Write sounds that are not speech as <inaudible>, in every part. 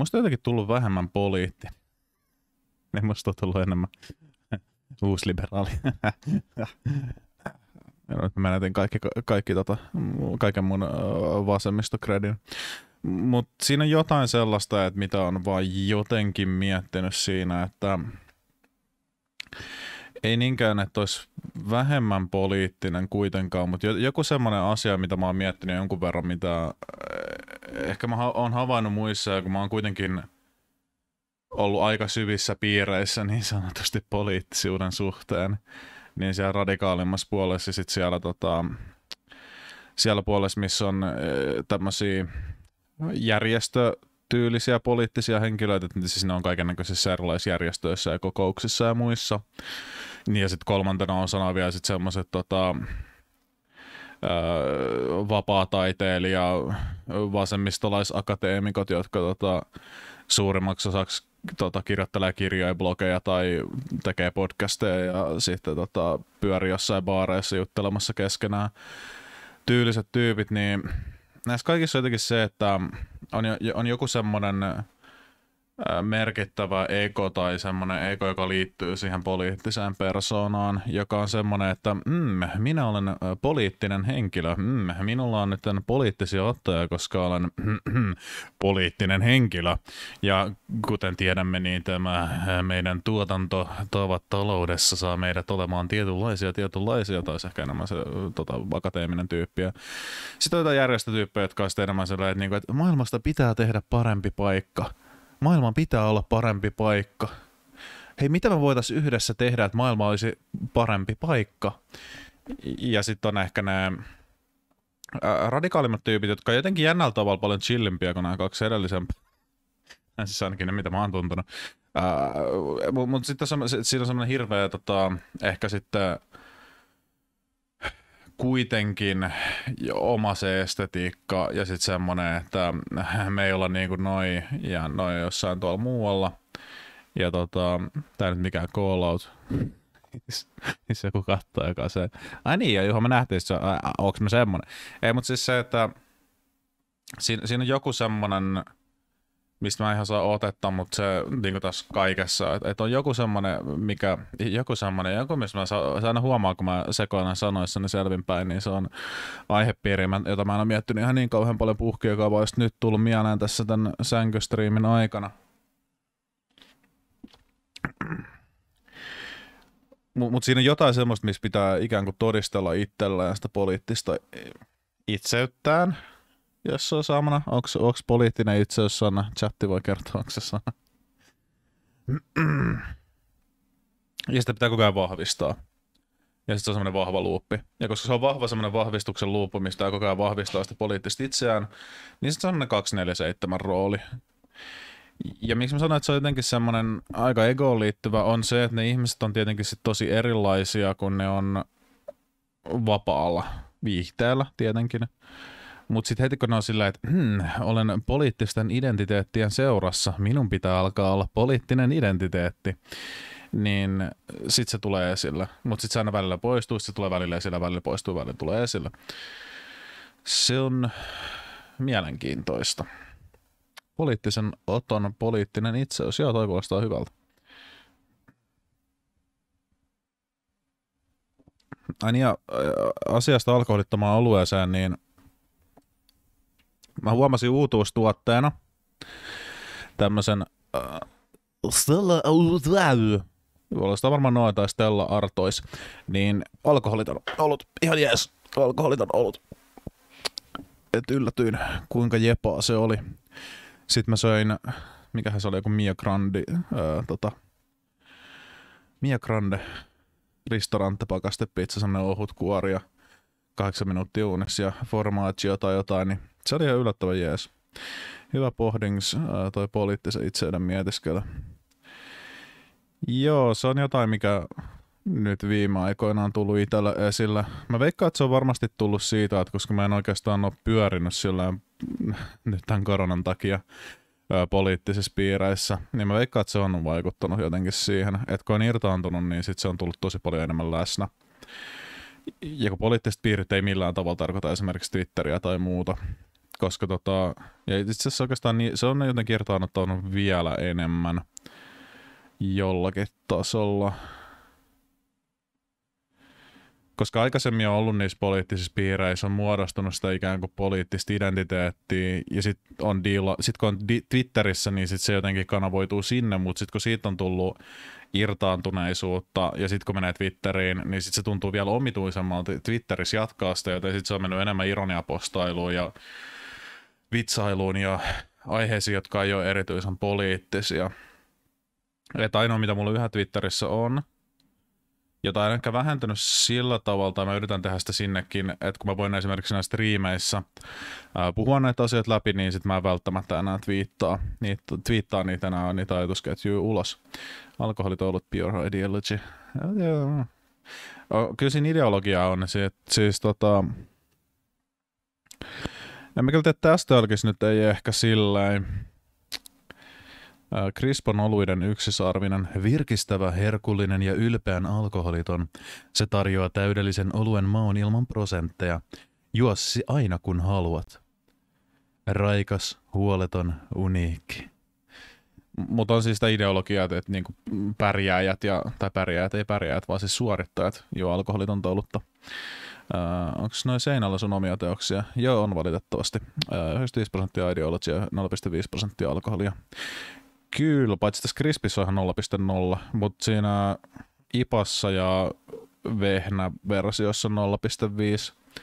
Musta on jotenkin tullut vähemmän poliitti. Ne niin musta on tullut enemmän <laughs> uusliberaali. <laughs> No, Menetin kaikki, kaikki tota, kaiken mun vasemmistokredin. Mutta siinä on jotain sellaista, että mitä on vain jotenkin miettinyt siinä, että ei niinkään, että olisi vähemmän poliittinen kuitenkaan, mutta joku semmoinen asia, mitä mä oon miettinyt jonkun verran, mitä ehkä mä oon havainnut muissa, kun mä oon kuitenkin ollut aika syvissä piireissä niin sanotusti poliittisuuden suhteen, niin siellä radikaalimmassa puolessa sitten siellä, tota, siellä puolessa, missä on eh, tämmöisiä järjestö, tyylisiä poliittisia henkilöitä, että siis ne on näköisissä erilaisissa ja kokouksissa ja muissa. Niin ja sitten kolmantena on sana vielä sitten semmoiset tota, öö, vapaataiteilija, vasemmistolaisakateemikot, jotka tota, suurimmaksi osaksi tota, kirjoittelee kirjoja, blogeja tai tekee podcasteja ja sitten tota, pyörii jossain baareissa juttelemassa keskenään tyyliset tyypit, niin näissä kaikissa on jotenkin se, että on, on joku semmoinen merkittävä eko tai semmoinen eko, joka liittyy siihen poliittiseen persoonaan, joka on semmoinen, että mm, minä olen poliittinen henkilö, mm, minulla on nyt poliittisia ottoja, koska olen <clears throat> poliittinen henkilö. Ja kuten tiedämme, niin tämä meidän tuotanto tavat taloudessa saa meidät olemaan tietynlaisia, tietynlaisia, tai ehkä enemmän se tota, akateeminen tyyppi. Sitten on jotain järjestötyyppejä, jotka on enemmän sellainen, että, niin kuin, että maailmasta pitää tehdä parempi paikka maailman pitää olla parempi paikka. Hei, mitä me voitaisiin yhdessä tehdä, että maailma olisi parempi paikka? Ja sitten on ehkä nämä radikaalimmat tyypit, jotka on jotenkin jännällä tavalla paljon chillimpiä kuin nämä kaksi edellisempää. Siis ainakin ne, mitä mä oon tuntunut. Mutta sitten siinä on semmoinen hirveä, tota, ehkä sitten kuitenkin oma se estetiikka ja sitten semmoinen, että me ei olla niin kuin noi ja noi jossain tuolla muualla. Ja tota, tää nyt mikään call out. Missä joku katsoo, joka se... Ai niin, ja Juha, me nähtiin, se, onko me semmonen. Ei, mutta siis se, että siinä, siinä on joku semmonen, mistä mä ihan saa otetta, mutta se niin tässä kaikessa, että et on joku semmoinen, mikä, joku semmoinen, joku missä mä saan, aina huomaa, kun mä sekoilen niin selvinpäin, niin se on aihepiiri, jota mä en ole miettinyt ihan niin kauhean paljon puhkia, joka voisi nyt tullut mieleen tässä tämän sänkystriimin aikana. Mutta mut siinä on jotain semmoista, missä pitää ikään kuin todistella itsellään sitä poliittista itseyttään – jos se on samana, onko, onko poliittinen jos sana? Chatti voi kertoa, onko se sana. ja sitä pitää koko ajan vahvistaa. Ja sitten se on semmoinen vahva luuppi. Ja koska se on vahva semmoinen vahvistuksen luuppi, mistä koko ajan vahvistaa sitä poliittisesti itseään, niin se on semmoinen 247 rooli. Ja miksi mä sanoin, että se on jotenkin semmoinen aika egoon liittyvä, on se, että ne ihmiset on tietenkin sit tosi erilaisia, kun ne on vapaalla viihteellä tietenkin. Mutta sitten heti kun on sillä, että hmm, olen poliittisten identiteettien seurassa, minun pitää alkaa olla poliittinen identiteetti, niin sitten se tulee esille. Mutta sitten se aina välillä poistuu, se tulee välillä esille, välillä poistuu, välillä tulee esille. Se on mielenkiintoista. Poliittisen oton poliittinen itseys, joo, toi kuulostaa hyvältä. Niin, ja asiasta alkoholittomaan alueeseen, niin – Mä huomasin uutuustuotteena tämmöisen äh, Stella Artois, puolesta varmaan noin tai Stella Artois, niin alkoholit on ollut ihan jees, alkoholit on ollut. Et yllätyin, kuinka jepaa se oli. Sitten mä söin, mikähän se oli, joku Mia Grandi, äh, tota, Mia Grande pakaste pizza, sellainen ohut kuori ja kahdeksan minuuttia uunissa ja formaatio tai jotain, niin se oli ihan yllättävän jees. Hyvä pohdings, äh, toi poliittisen itseyden mietiskelä. Joo, se on jotain, mikä nyt viime aikoina on tullut itsellä esillä. Mä veikkaan, että se on varmasti tullut siitä, että koska mä en oikeastaan ole pyörinyt sillä nyt tämän koronan takia poliittisissa piireissä, niin mä veikkaan, että se on vaikuttanut jotenkin siihen, että kun on irtaantunut, niin sit se on tullut tosi paljon enemmän läsnä. Ja kun poliittiset piirit ei millään tavalla tarkoita esimerkiksi Twitteriä tai muuta, koska tota, ja itse asiassa oikeastaan niin, se on jotenkin irtaannuttanut vielä enemmän jollakin tasolla. Koska aikaisemmin on ollut niissä poliittisissa piireissä, on muodostunut sitä ikään kuin poliittista identiteettiä, ja sitten on diila, sit kun on di- Twitterissä, niin sit se jotenkin kanavoituu sinne, mutta sitten kun siitä on tullut irtaantuneisuutta, ja sitten kun menee Twitteriin, niin sit se tuntuu vielä omituisemmalta Twitterissä jatkaa sitä, joten sitten se on mennyt enemmän ironiapostailuun ja vitsailuun ja aiheisiin, jotka ei ole erityisen poliittisia. Että ainoa, mitä mulla yhä Twitterissä on, jota on ehkä vähentynyt sillä tavalla, tai mä yritän tehdä sitä sinnekin, että kun mä voin esimerkiksi näissä striimeissä ää, puhua näitä asioita läpi, niin sit mä en välttämättä enää twiittaa niitä, twiittaa niitä enää, niitä ajatusketjuja ulos. Alkoholit on ollut pure ideology. Kyllä siinä ideologia on, siis, siis tota, en mä kyllä tiedä, tästä jälkeen nyt ei ehkä silleen. Krispon äh, oluiden yksisarvinen, virkistävä, herkullinen ja ylpeän alkoholiton. Se tarjoaa täydellisen oluen maun ilman prosentteja. Juossi aina kun haluat. Raikas, huoleton, uniikki. Mutta on siis sitä ideologiaa, että, että niinku pärjääjät, ja, tai pärjääjät ei pärjääjät, vaan siis suorittajat jo alkoholitonta olutta Uh, äh, Onko noin seinällä sun omia teoksia? Joo, on valitettavasti. Uh, äh, 95 prosenttia ideologia, 0,5 prosenttia alkoholia. Kyllä, paitsi tässä krispissä on 0,0, mutta siinä IPassa ja versiossa 0,5.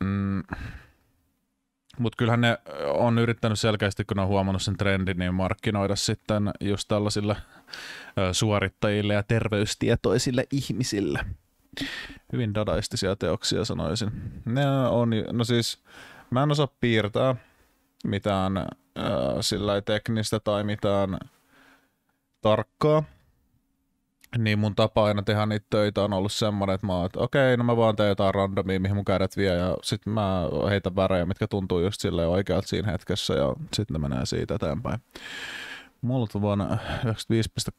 Mm. Mutta kyllähän ne on yrittänyt selkeästi, kun on huomannut sen trendin, niin markkinoida sitten just tällaisille suorittajille ja terveystietoisille ihmisille – hyvin dadaistisia teoksia sanoisin. Ne on, no siis mä en osaa piirtää mitään äh, sillä teknistä tai mitään tarkkaa, niin mun tapa aina tehdä niitä töitä on ollut semmoinen, että mä oon, että okei, no mä vaan teen jotain randomia, mihin mun kädet vie, ja sit mä heitän värejä, mitkä tuntuu just silleen oikealta siinä hetkessä, ja sitten ne menee siitä eteenpäin. Mulla on vuonna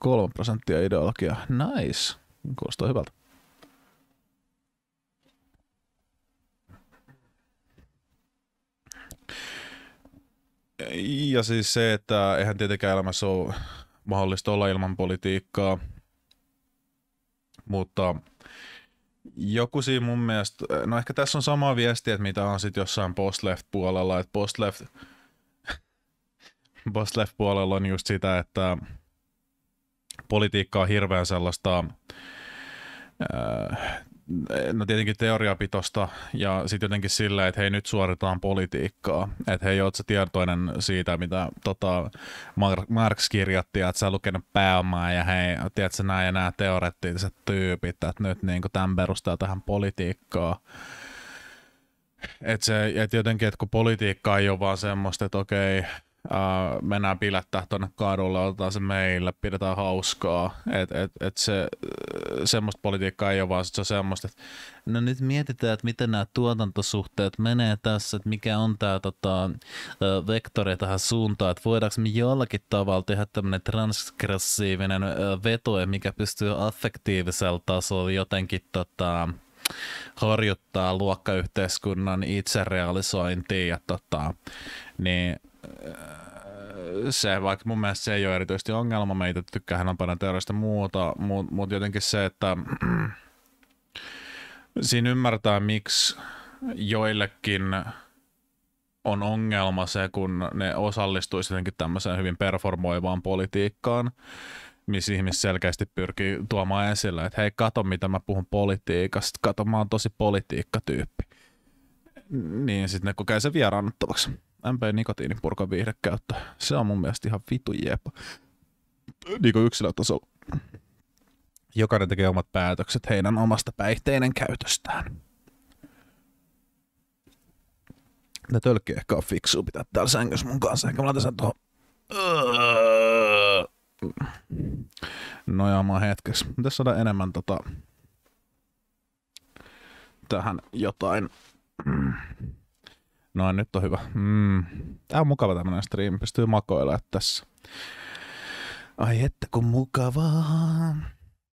95,3 prosenttia ideologia. Nice. Kuulostaa hyvältä. Ja siis se, että eihän tietenkään elämässä ole mahdollista olla ilman politiikkaa, mutta joku siinä mun mielestä, no ehkä tässä on sama viesti, että mitä on sitten jossain postleft-puolella, että postleft, <laughs> postleft-puolella on just sitä, että politiikka on hirveän sellaista äh, no tietenkin teoriapitosta ja sitten jotenkin sillä, että hei nyt suoritaan politiikkaa. Että hei, oot sä tietoinen siitä, mitä tota, Marx kirjoitti, että sä lukenut pääomaa ja hei, tiedätkö nämä ja nämä teoreettiset tyypit, että nyt niin tämän perustaa tähän politiikkaa. Että se, et jotenkin, että kun politiikka ei ole vaan semmoista, että okei, ää, mennään pilättää tuonne kadulle, otetaan se meille, pidetään hauskaa. että et, et se, semmoista politiikkaa ei ole, vaan se on semmoista, että no nyt mietitään, että miten nämä tuotantosuhteet menee tässä, että mikä on tämä tota, vektori tähän suuntaan, että voidaanko me jollakin tavalla tehdä tämmöinen transgressiivinen veto, mikä pystyy affektiivisella tasolla jotenkin tota, harjoittaa luokkayhteiskunnan itserealisointia ja tota, niin se, vaikka mun mielestä se ei ole erityisesti ongelma, meitä tykkää hän on paljon teoreista muuta, mutta mut jotenkin se, että <clears throat> siinä ymmärtää, miksi joillekin on ongelma se, kun ne osallistuisi jotenkin tämmöiseen hyvin performoivaan politiikkaan, missä ihmiset selkeästi pyrkii tuomaan esille, että hei, kato mitä mä puhun politiikasta, kato mä oon tosi politiikkatyyppi. Niin sitten ne kokee se vieraannuttavaksi. MP nikotiinipurkan viihdekäyttö. Se on mun mielestä ihan vitu jeepa. Niin kuin yksilötasolla. Jokainen tekee omat päätökset heidän omasta päihteinen käytöstään. Ne tölkki ehkä on fiksuu pitää täällä sängyssä mun kanssa. Ehkä mä laitan sen tuohon. Nojaamaan hetkeksi. Mitäs saada enemmän tota, tähän jotain No nyt on hyvä. Mm. Tämä on mukava tämmöinen striimi, pystyy makoilemaan tässä. Ai että kun mukavaa.